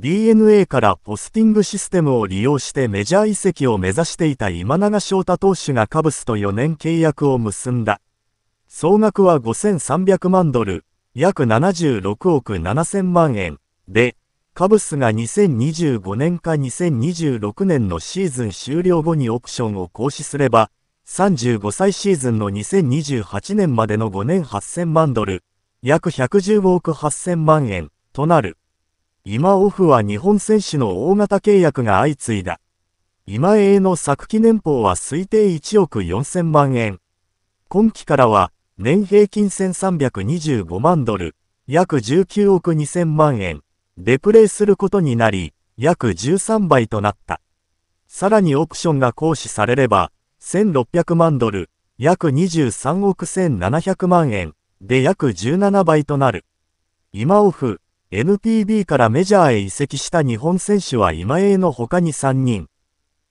DNA からポスティングシステムを利用してメジャー移籍を目指していた今永翔太投手がカブスと4年契約を結んだ。総額は5300万ドル、約76億7000万円で、カブスが2025年か2026年のシーズン終了後にオプションを行使すれば、35歳シーズンの2028年までの5年8000万ドル、約115億8000万円となる。今オフは日本選手の大型契約が相次いだ。今永の昨期年俸は推定1億4000万円。今期からは年平均1325万ドル、約19億2000万円でプレーすることになり、約13倍となった。さらにオプションが行使されれば、1600万ドル、約23億1700万円で約17倍となる。今オフ、NPB からメジャーへ移籍した日本選手は今永の他に3人。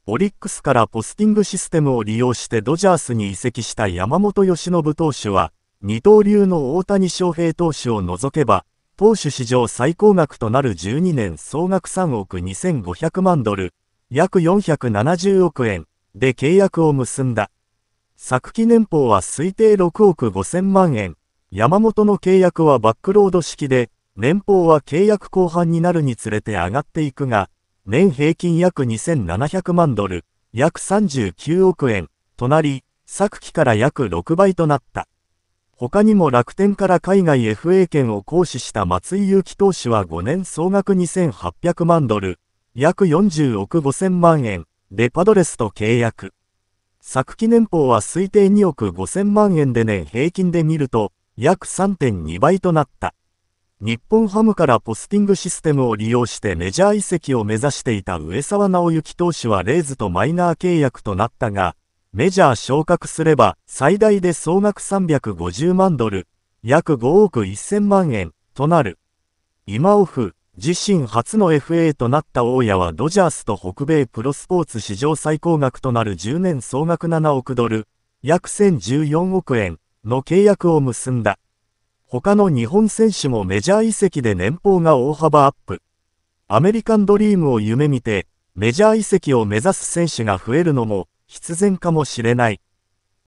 オリックスからポスティングシステムを利用してドジャースに移籍した山本由伸投手は、二刀流の大谷翔平投手を除けば、投手史上最高額となる12年総額3億2500万ドル、約470億円で契約を結んだ。昨期年俸は推定6億5000万円。山本の契約はバックロード式で、年俸は契約後半になるにつれて上がっていくが、年平均約2700万ドル、約39億円、となり、昨期から約6倍となった。他にも楽天から海外 FA 権を行使した松井裕樹投手は5年総額2800万ドル、約40億5000万円でパドレスと契約。昨期年俸は推定2億5000万円で年平均で見ると約3.2倍となった。日本ハムからポスティングシステムを利用してメジャー移籍を目指していた上沢直之投手はレイズとマイナー契約となったが、メジャー昇格すれば最大で総額350万ドル、約5億1000万円となる。今オフ、自身初の FA となった大家はドジャースと北米プロスポーツ史上最高額となる10年総額7億ドル、約1014億円の契約を結んだ。他の日本選手もメジャー移籍で年俸が大幅アップ。アメリカンドリームを夢見て、メジャー移籍を目指す選手が増えるのも必然かもしれない。